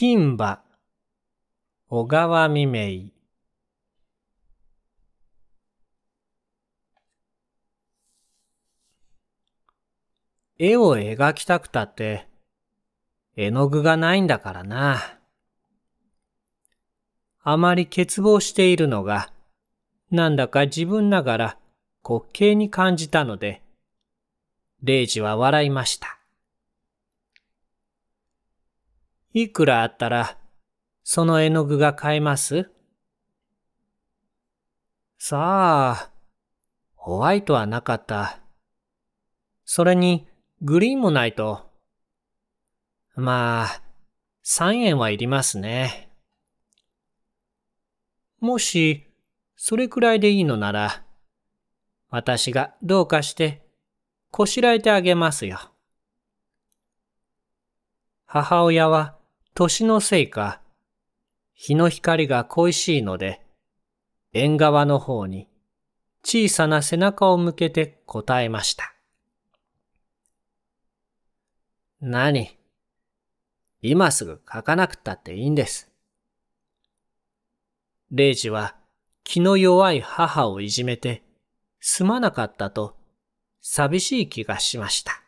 金馬、小川未明。絵を描きたくたって、絵の具がないんだからな。あまり欠乏しているのが、なんだか自分ながら滑稽に感じたので、レイジは笑いました。いくらあったら、その絵の具が買えますさあ、ホワイトはなかった。それに、グリーンもないと。まあ、三円はいりますね。もし、それくらいでいいのなら、私がどうかして、こしらえてあげますよ。母親は年のせいか、日の光が恋しいので、縁側の方に小さな背中を向けて答えました。何今すぐ書かなくたっていいんです。レイジは気の弱い母をいじめてすまなかったと寂しい気がしました。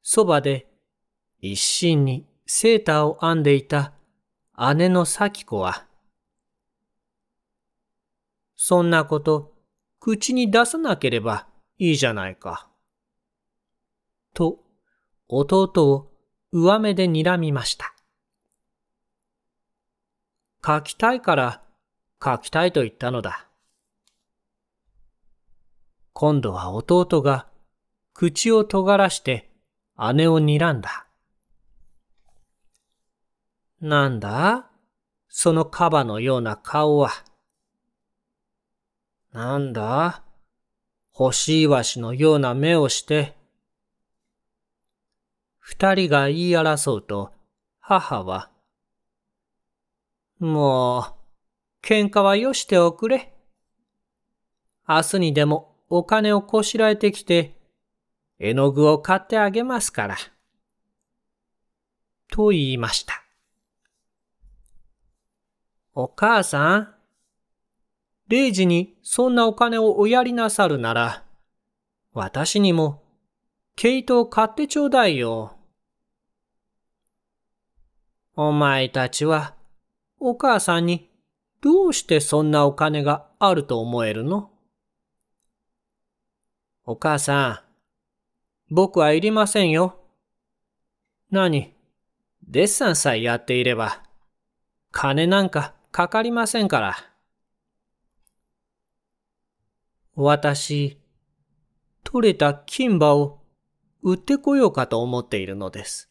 そばで一心にセーターを編んでいた姉の咲子は、そんなこと、口に出さなければいいじゃないか。と、弟を上目で睨みました。書きたいから書きたいと言ったのだ。今度は弟が口を尖らして姉を睨んだ。なんだそのカバのような顔は。なんだホしイワシのような目をして。二人が言い争うと、母は、もう、喧嘩はよしておくれ。明日にでもお金をこしらえてきて、絵の具を買ってあげますから。と言いました。お母さん、0時にそんなお金をおやりなさるなら、私にも、毛糸を買ってちょうだいよ。お前たちは、お母さんに、どうしてそんなお金があると思えるのお母さん、僕はいりませんよ。何デッサンさえやっていれば、金なんかかかりませんから。私、取れた金馬を売ってこようかと思っているのです。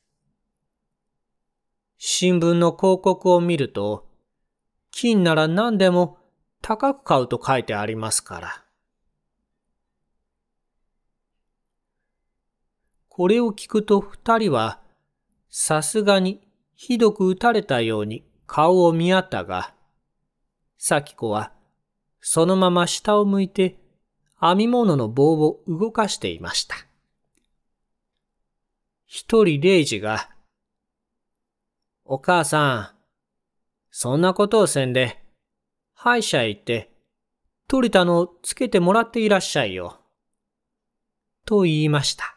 新聞の広告を見ると、金なら何でも高く買うと書いてありますから。これを聞くと二人は、さすがにひどく打たれたように顔を見合ったが、咲子は、そのまま下を向いて、編み物の棒を動かしていました。一人レイジが、お母さん、そんなことをせんで、歯医者へ行って、取りたのをつけてもらっていらっしゃいよ。と言いました。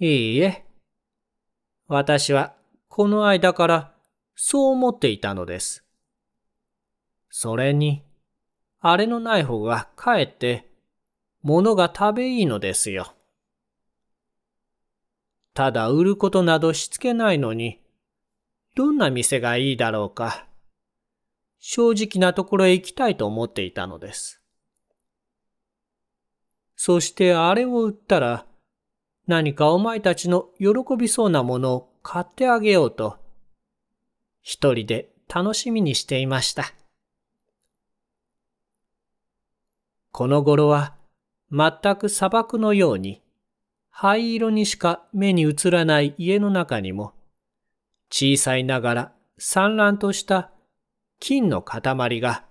いいえ。私はこの間からそう思っていたのです。それに、あれのない方がかえって、ものが食べいいのですよ。ただ売ることなどしつけないのに、どんな店がいいだろうか。正直なところへ行きたいと思っていたのです。そしてあれを売ったら、何かお前たちの喜びそうなものを買ってあげようと、一人で楽しみにしていました。この頃は、全く砂漠のように、灰色にしか目に映らない家の中にも、小さいながら散乱とした金の塊が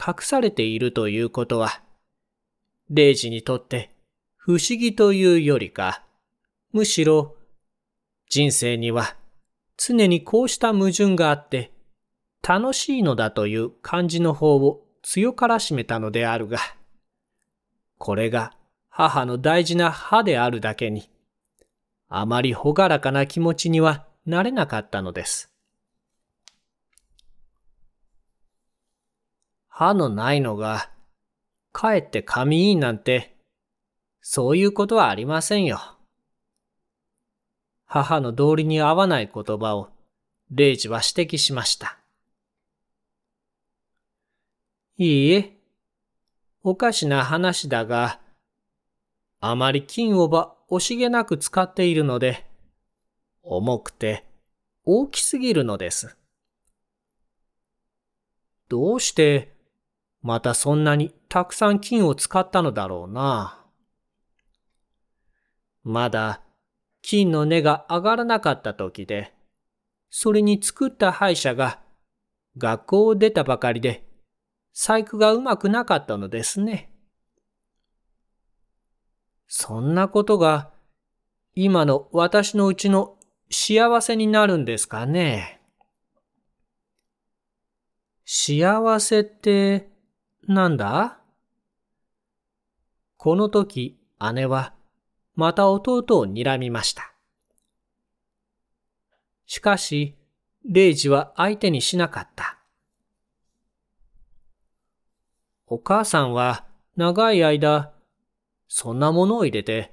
隠されているということは、レイジにとって不思議というよりか、むしろ人生には常にこうした矛盾があって楽しいのだという感じの方を強からしめたのであるが、これが母の大事な歯であるだけに、あまりほがらかな気持ちにはなれなかったのです。歯のないのが、かえって髪いいなんて、そういうことはありませんよ。母の道理に合わない言葉を、レイジは指摘しました。いいえ、おかしな話だが、あまり金をば惜しげなく使っているので、重くて大きすぎるのです。どうしてまたそんなにたくさん金を使ったのだろうな。まだ金の根が上がらなかった時で、それに作った歯医者が学校を出たばかりで細工がうまくなかったのですね。そんなことが今の私のうちの幸せになるんですかね。幸せってなんだこの時姉はまた弟を睨みました。しかし、レイジは相手にしなかった。お母さんは長い間、そんなものを入れて、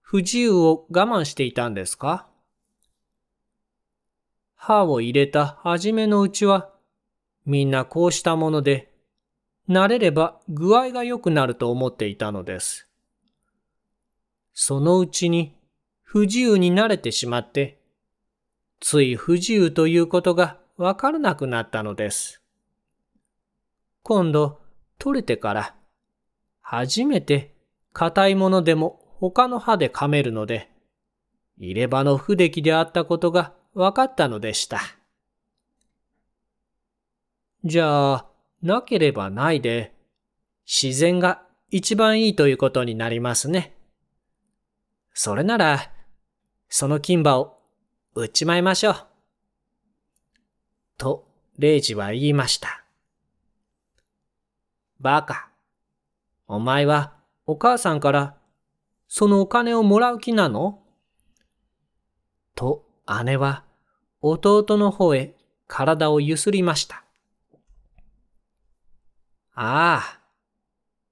不自由を我慢していたんですか歯を入れた初めのうちは、みんなこうしたもので、慣れれば具合が良くなると思っていたのです。そのうちに不自由に慣れてしまって、つい不自由ということがわからなくなったのです。今度、取れてから、初めて硬いものでも他の歯で噛めるので、入れ歯の不出来であったことが分かったのでした。じゃあ、なければないで、自然が一番いいということになりますね。それなら、その金歯を打ちまいましょう。と、レイジは言いました。バカ。お前はお母さんからそのお金をもらう気なのと姉は弟の方へ体をゆすりました。ああ、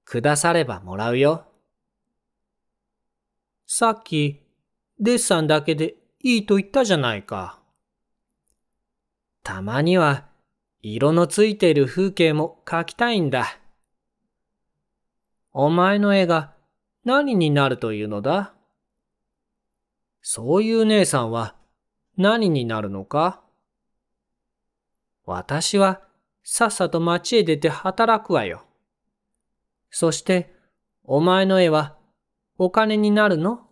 下さればもらうよ。さっき、デッサンだけでいいと言ったじゃないか。たまには、色のついている風景も描きたいんだ。お前の絵が何になるというのだそういう姉さんは何になるのか私はさっさと町へ出て働くわよ。そしてお前の絵はお金になるの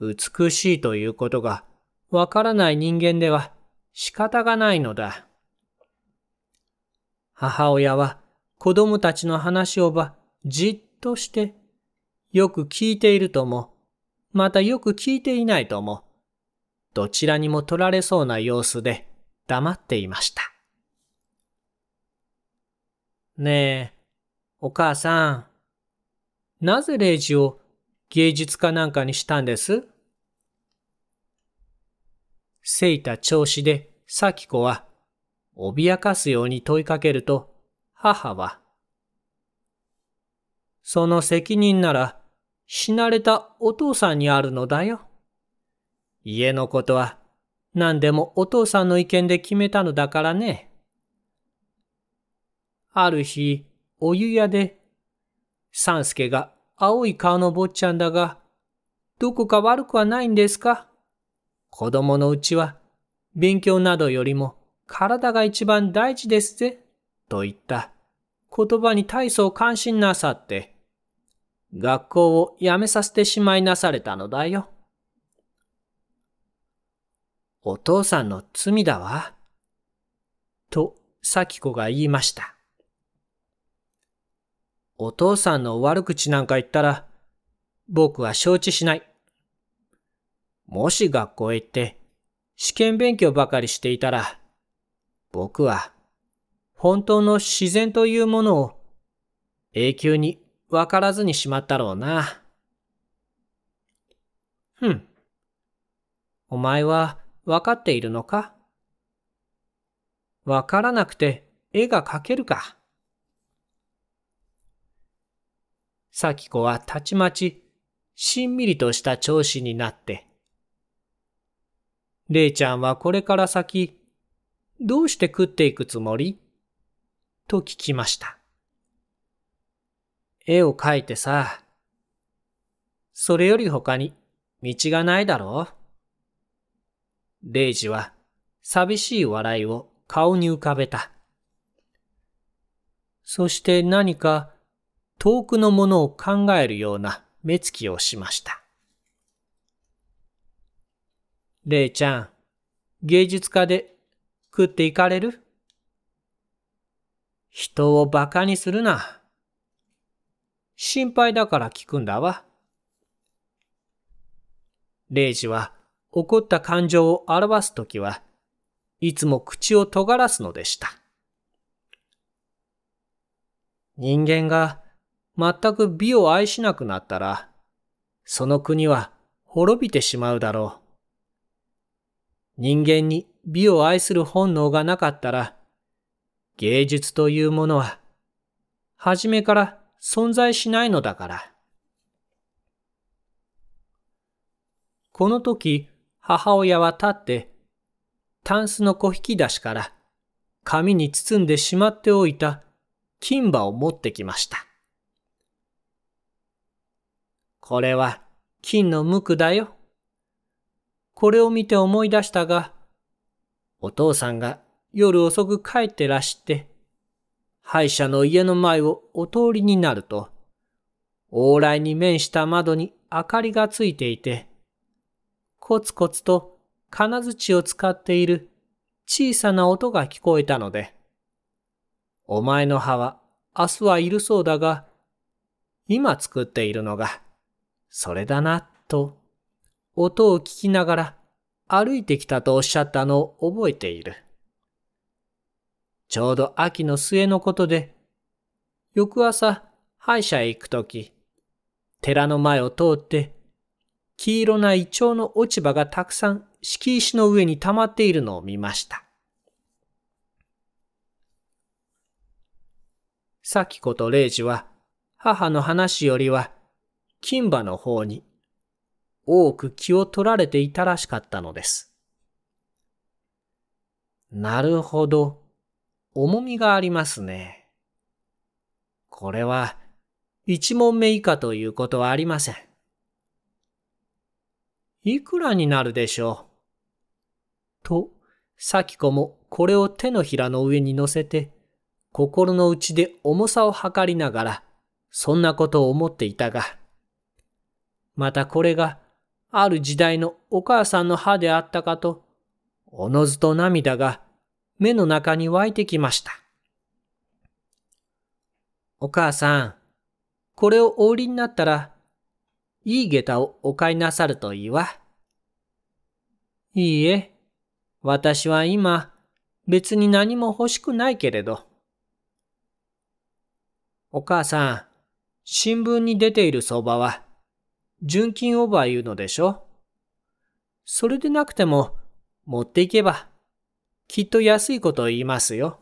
美しいということがわからない人間では仕方がないのだ。母親は子供たちの話をば、じっとして、よく聞いているとも、またよく聞いていないとも、どちらにも取られそうな様子で黙っていました。ねえ、お母さん、なぜレイジを芸術家なんかにしたんですせいた調子で、咲子は、脅かすように問いかけると、母は。その責任なら死なれたお父さんにあるのだよ。家のことは何でもお父さんの意見で決めたのだからね。ある日、お湯屋で、三助が青い顔の坊ちゃんだが、どこか悪くはないんですか子供のうちは勉強などよりも体が一番大事ですぜ。と言った言葉に大層関心なさって、学校を辞めさせてしまいなされたのだよ。お父さんの罪だわ。と、咲子が言いました。お父さんの悪口なんか言ったら、僕は承知しない。もし学校へ行って、試験勉強ばかりしていたら、僕は本当の自然というものを永久にわからずにしまったろうな。ふん。お前はわかっているのかわからなくて絵が描けるか。咲子はたちまちしんみりとした調子になって、れいちゃんはこれから先、どうして食っていくつもりと聞きました。絵を描いてさ、それより他に道がないだろうレイジは寂しい笑いを顔に浮かべた。そして何か遠くのものを考えるような目つきをしました。レイちゃん、芸術家で食っていかれる人を馬鹿にするな。心配だから聞くんだわ。レイジは怒った感情を表すときはいつも口を尖らすのでした。人間が全く美を愛しなくなったら、その国は滅びてしまうだろう。人間に美を愛する本能がなかったら、芸術というものは、初めから存在しないのだから。この時、母親は立って、タンスの小引き出しから、紙に包んでしまっておいた金歯を持ってきました。これは金の無垢だよ。これを見て思い出したが、お父さんが夜遅く帰ってらして、歯医者の家の前をお通りになると、往来に面した窓に明かりがついていて、コツコツと金槌を使っている小さな音が聞こえたので、お前の歯は明日はいるそうだが、今作っているのが、それだな、と、音を聞きながら歩いてきたとおっしゃったのを覚えている。ちょうど秋の末のことで、翌朝、歯医者へ行くとき、寺の前を通って、黄色なイチの落ち葉がたくさん敷石の上に溜まっているのを見ました。咲子と礼二は母の話よりは金馬の方に多く気を取られていたらしかったのです。なるほど。重みがありますね。これは一問目以下ということはありません。いくらになるでしょう。と、咲子もこれを手のひらの上に乗せて、心の内で重さを測りながら、そんなことを思っていたが、またこれがある時代のお母さんの歯であったかと、おのずと涙が目の中に湧いてきました。お母さん、これをお売りになったら、いい下駄をお買いなさるといいわ。いいえ、私は今、別に何も欲しくないけれど。お母さん、新聞に出ている相場は、純金オーバー言うのでしょそれでなくても、持っていけば、きっと安いことを言いますよ。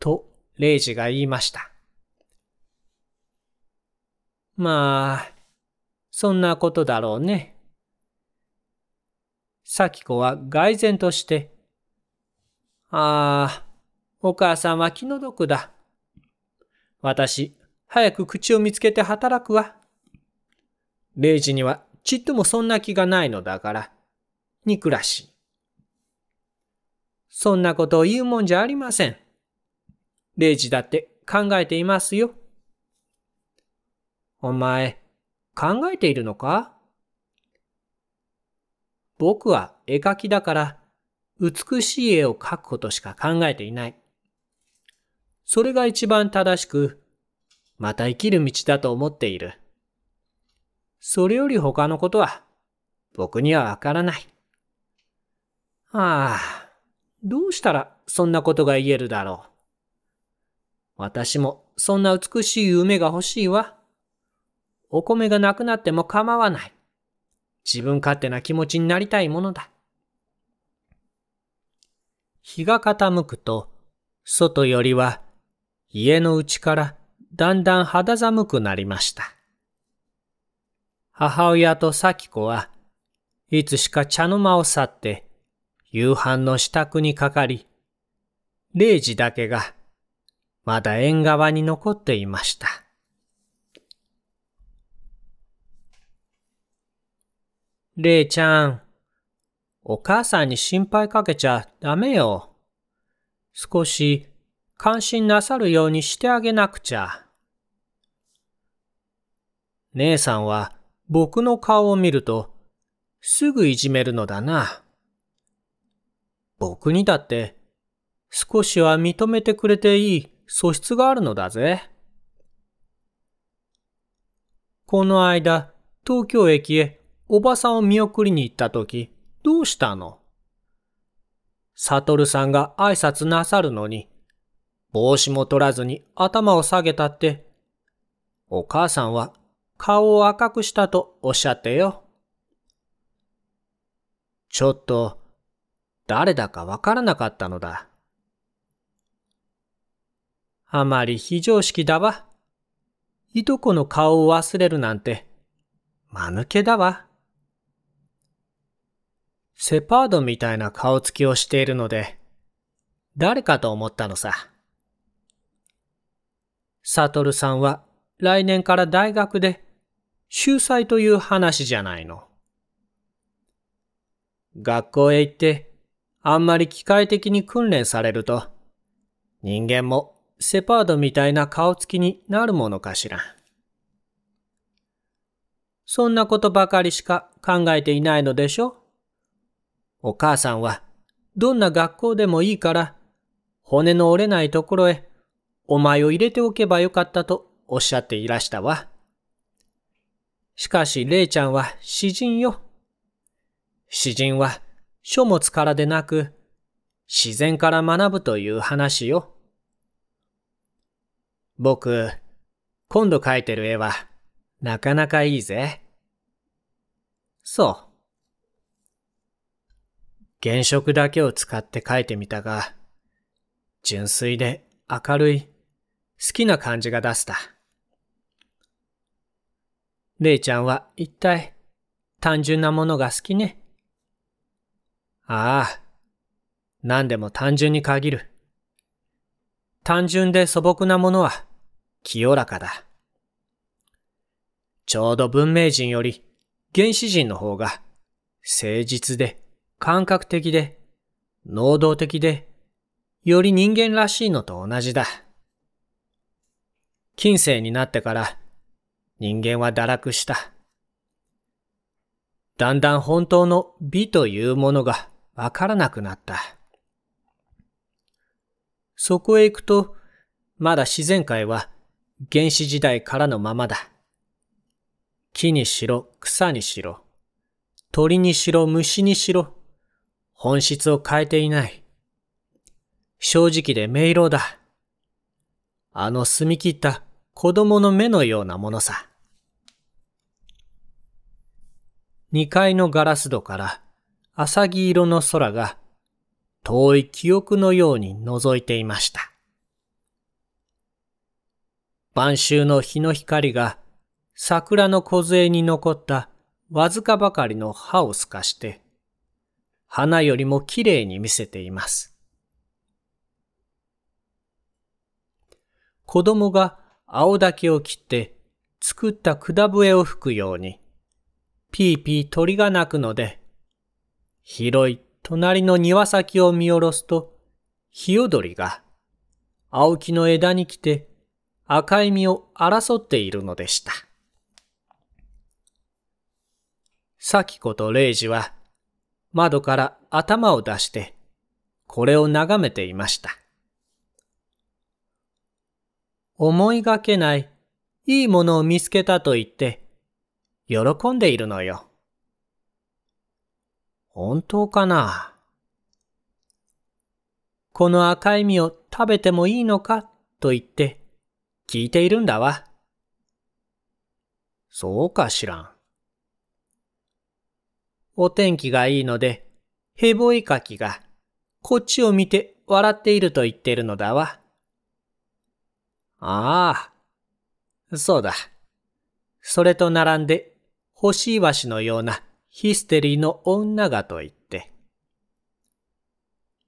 と、レイジが言いました。まあ、そんなことだろうね。咲子は外然として、ああ、お母さんは気の毒だ。私、早く口を見つけて働くわ。レイジにはちっともそんな気がないのだから、憎らしい。そんなことを言うもんじゃありません。レイジだって考えていますよ。お前、考えているのか僕は絵描きだから、美しい絵を描くことしか考えていない。それが一番正しく、また生きる道だと思っている。それより他のことは、僕にはわからない。ああ。どうしたらそんなことが言えるだろう。私もそんな美しい夢が欲しいわ。お米がなくなっても構わない。自分勝手な気持ちになりたいものだ。日が傾くと、外よりは家の内からだんだん肌寒くなりました。母親と咲子はいつしか茶の間を去って夕飯の支度にかかり、0時だけが、まだ縁側に残っていました。レイちゃん、お母さんに心配かけちゃダメよ。少し関心なさるようにしてあげなくちゃ。姉さんは僕の顔を見るとすぐいじめるのだな。僕にだって、少しは認めてくれていい素質があるのだぜ。この間、東京駅へおばさんを見送りに行った時、どうしたのサトルさんが挨拶なさるのに、帽子も取らずに頭を下げたって、お母さんは顔を赤くしたとおっしゃってよ。ちょっと誰だかわからなかったのだ。あまり非常識だわ。いとこの顔を忘れるなんて、間抜けだわ。セパードみたいな顔つきをしているので、誰かと思ったのさ。サトルさんは来年から大学で秀才という話じゃないの。学校へ行ってあんまり機械的に訓練されると、人間もセパードみたいな顔つきになるものかしら。そんなことばかりしか考えていないのでしょお母さんは、どんな学校でもいいから、骨の折れないところへ、お前を入れておけばよかったとおっしゃっていらしたわ。しかし、れいちゃんは詩人よ。詩人は、書物からでなく、自然から学ぶという話よ。僕、今度描いてる絵は、なかなかいいぜ。そう。原色だけを使って描いてみたが、純粋で明るい、好きな感じが出せた。レイちゃんは一体単純なものが好きね。ああ、何でも単純に限る。単純で素朴なものは清らかだ。ちょうど文明人より原始人の方が誠実で感覚的で能動的でより人間らしいのと同じだ。近世になってから人間は堕落した。だんだん本当の美というものがわからなくなった。そこへ行くと、まだ自然界は原始時代からのままだ。木にしろ、草にしろ、鳥にしろ、虫にしろ、本質を変えていない。正直で明朗だ。あの澄み切った子供の目のようなものさ。二階のガラス戸から浅木色の空が遠い記憶のように覗いていました。晩秋の日の光が桜の梢に残ったわずかばかりの葉を透かして花よりも綺麗に見せています。子供が青竹を切って作った管笛を吹くようにピーピー鳥が鳴くので広い隣の庭先を見下ろすと、ヒヨドリが、青木の枝に来て赤い実を争っているのでした。咲子と玲二は窓から頭を出してこれを眺めていました。思いがけないいいものを見つけたと言って喜んでいるのよ。本当かなこの赤い実を食べてもいいのかと言って聞いているんだわ。そうかしらん。お天気がいいので、ヘボイカキがこっちを見て笑っていると言ってるのだわ。ああ、そうだ。それと並んで、星いわしのようなヒステリーの女がと言って。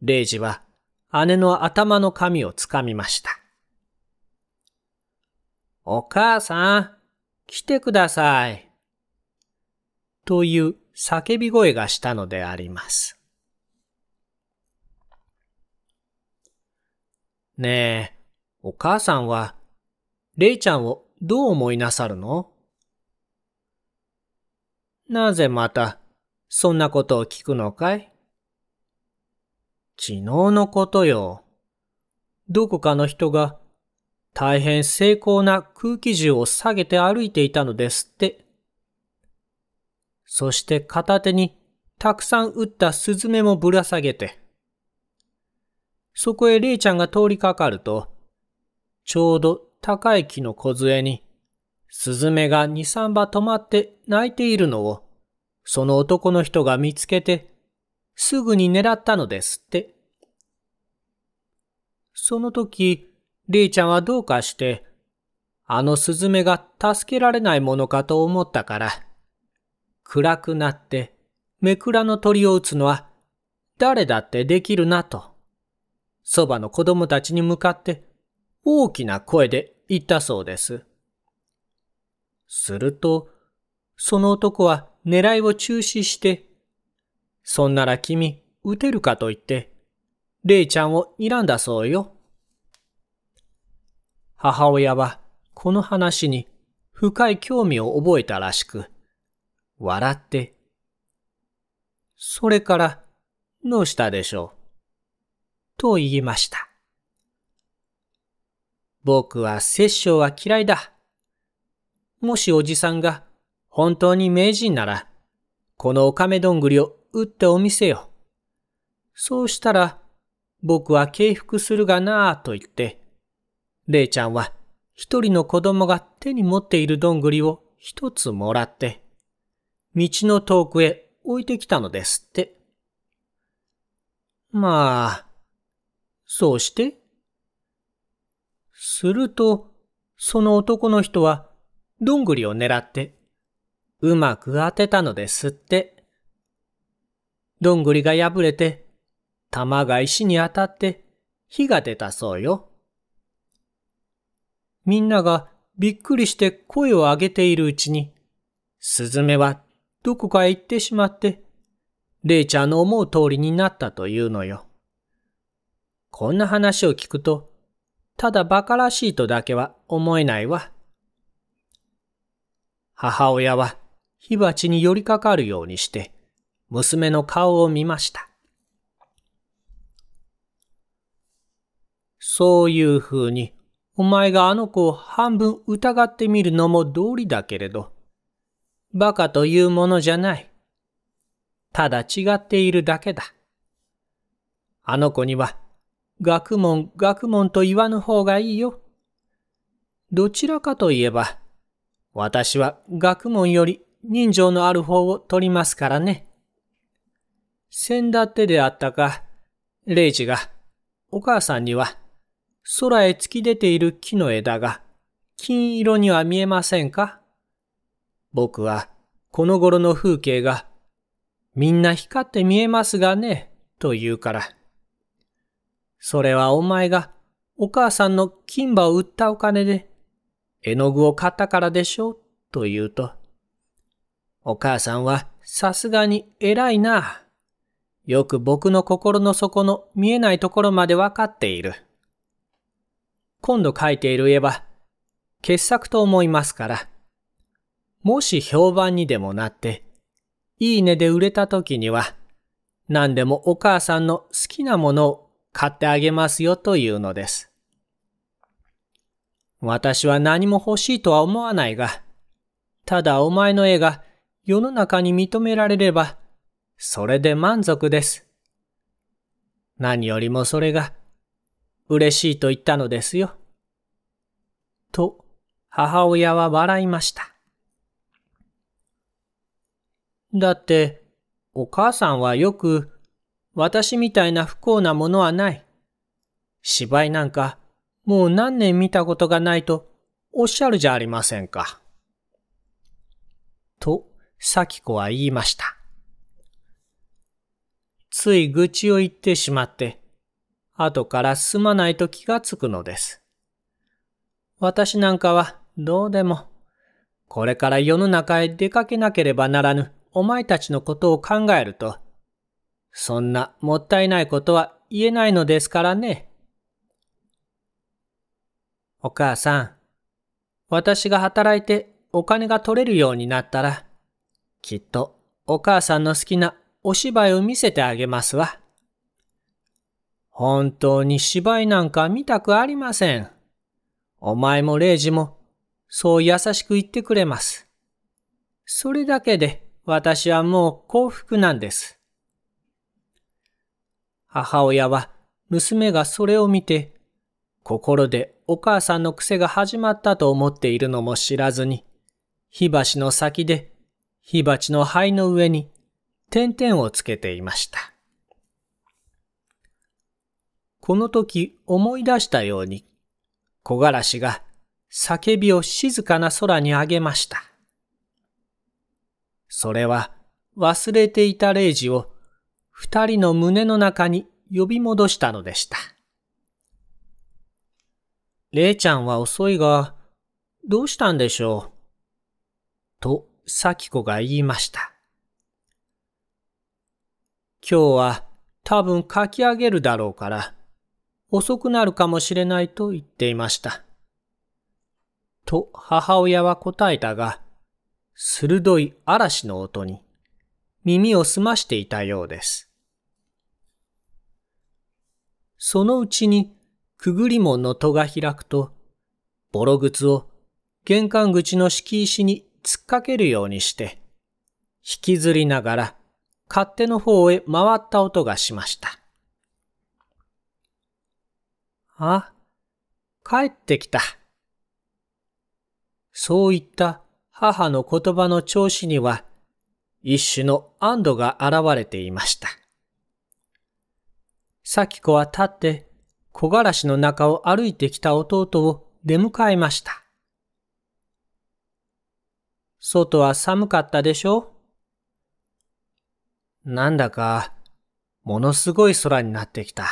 レイジは姉の頭の髪をつかみました。お母さん、来てください。という叫び声がしたのであります。ねえ、お母さんは、レイちゃんをどう思いなさるのなぜまた、そんなことを聞くのかい昨日のことよ。どこかの人が、大変精巧な空気銃を下げて歩いていたのですって。そして片手にたくさん撃ったスズメもぶら下げて。そこへレイちゃんが通りかかると、ちょうど高い木の小杖に、スズメが二三羽止まって泣いているのを、その男の人が見つけて、すぐに狙ったのですって。その時、レイちゃんはどうかして、あのスズメが助けられないものかと思ったから、暗くなって、めくらの鳥を打つのは、誰だってできるなと、そばの子供たちに向かって、大きな声で言ったそうです。すると、その男は狙いを中止して、そんなら君、撃てるかと言って、レイちゃんを睨んだそうよ。母親はこの話に深い興味を覚えたらしく、笑って、それから、どうしたでしょうと言いました。僕は殺生は嫌いだ。もしおじさんが本当に名人なら、このおかどんぐりを打ってお見せよ。そうしたら、僕は敬服するがなあと言って、れいちゃんは一人の子供が手に持っているどんぐりを一つもらって、道の遠くへ置いてきたのですって。まあ、そうして。すると、その男の人は、どんぐりを狙って、うまく当てたのですって。どんぐりが破れて、玉が石に当たって火が出たそうよ。みんながびっくりして声を上げているうちに、スズメはどこかへ行ってしまって、レイちゃんの思う通りになったというのよ。こんな話を聞くと、ただ馬鹿らしいとだけは思えないわ。母親は火鉢に寄りかかるようにして、娘の顔を見ました。そういう風に、お前があの子を半分疑ってみるのも道理だけれど、馬鹿というものじゃない。ただ違っているだけだ。あの子には、学問、学問と言わぬ方がいいよ。どちらかといえば、私は学問より人情のある方を取りますからね。先だってであったか、レイジが、お母さんには、空へ突き出ている木の枝が、金色には見えませんか僕は、この頃の風景が、みんな光って見えますがね、と言うから。それはお前が、お母さんの金馬を売ったお金で、絵の具を買ったからでしょう、と言うと。お母さんはさすがに偉いな。よく僕の心の底の見えないところまでわかっている。今度書いている絵は傑作と思いますから。もし評判にでもなって、いいねで売れた時には、何でもお母さんの好きなものを買ってあげますよというのです。私は何も欲しいとは思わないが、ただお前の絵が世の中に認められれば、それで満足です。何よりもそれが、嬉しいと言ったのですよ。と、母親は笑いました。だって、お母さんはよく、私みたいな不幸なものはない。芝居なんか、もう何年見たことがないとおっしゃるじゃありませんか。と、咲子は言いました。つい愚痴を言ってしまって、後からすまないと気がつくのです。私なんかはどうでも、これから世の中へ出かけなければならぬお前たちのことを考えると、そんなもったいないことは言えないのですからね。お母さん、私が働いてお金が取れるようになったら、きっとお母さんの好きなお芝居を見せてあげますわ。本当に芝居なんか見たくありません。お前もレイジもそう優しく言ってくれます。それだけで私はもう幸福なんです。母親は娘がそれを見て、心でお母さんの癖が始まったと思っているのも知らずに、火箸の先で火鉢の灰の上に点々をつけていました。この時思い出したように、木枯らしが叫びを静かな空にあげました。それは忘れていた霊イジを二人の胸の中に呼び戻したのでした。霊ちゃんは遅いが、どうしたんでしょうと咲子が言いました。今日は多分書き上げるだろうから遅くなるかもしれないと言っていました。と母親は答えたが、鋭い嵐の音に耳を澄ましていたようです。そのうちにくぐり門の戸が開くと、ボロ靴を玄関口の敷石に突っかけるようにして、引きずりながら勝手の方へ回った音がしました。あ、帰ってきた。そういった母の言葉の調子には、一種の安堵が現れていました。咲子は立って、木枯らしの中を歩いてきた弟を出迎えました。外は寒かったでしょなんだか、ものすごい空になってきた。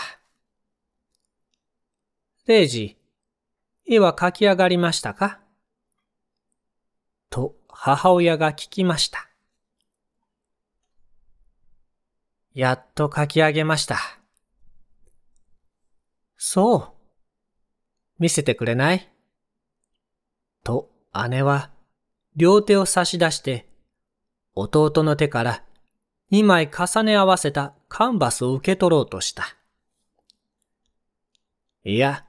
レイジ、絵は描き上がりましたかと母親が聞きました。やっと描き上げました。そう。見せてくれないと姉は両手を差し出して、弟の手から2枚重ね合わせたカンバスを受け取ろうとした。いや、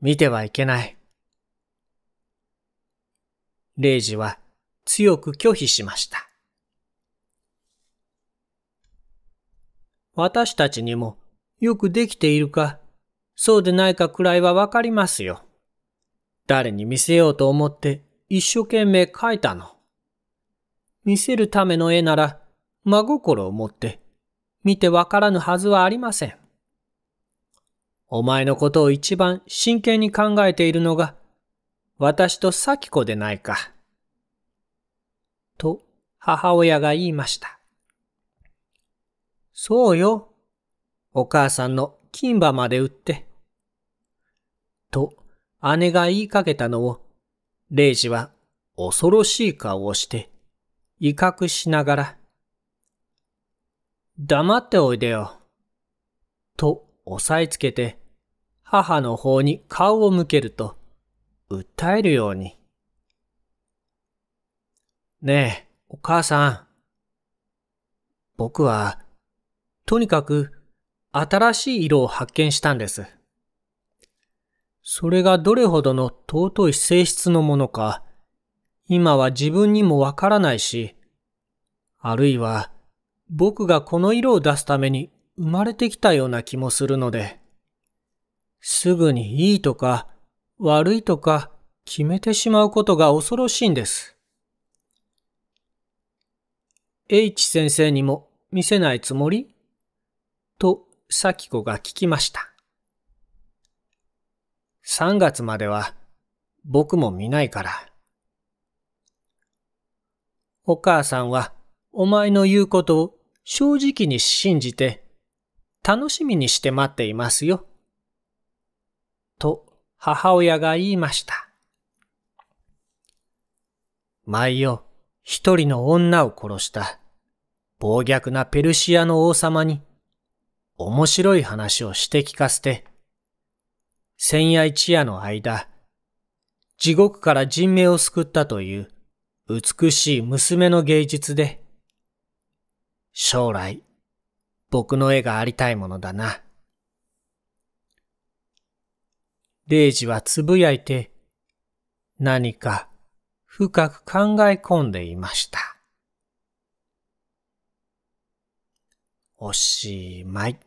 見てはいけない。レイジは強く拒否しました。私たちにもよくできているか、そうでないかくらいはわかりますよ。誰に見せようと思って一生懸命描いたの。見せるための絵なら真心を持って見てわからぬはずはありません。お前のことを一番真剣に考えているのが私と咲子でないか。と母親が言いました。そうよ。お母さんの金馬まで売って。と姉が言いかけたのをレイジは恐ろしい顔をして威嚇しながら、黙っておいでよ、と押さえつけて母の方に顔を向けると訴えるように。ねえ、お母さん。僕は、とにかく新しい色を発見したんです。それがどれほどの尊い性質のものか、今は自分にもわからないし、あるいは僕がこの色を出すために生まれてきたような気もするので、すぐにいいとか悪いとか決めてしまうことが恐ろしいんです。H 先生にも見せないつもりと、咲子が聞きました。3月までは僕も見ないから。お母さんはお前の言うことを正直に信じて楽しみにして待っていますよ。と母親が言いました。毎夜一人の女を殺した暴虐なペルシアの王様に面白い話をして聞かせて千夜一夜の間、地獄から人命を救ったという美しい娘の芸術で、将来、僕の絵がありたいものだな。レイジはつぶやいて、何か深く考え込んでいました。おしまい。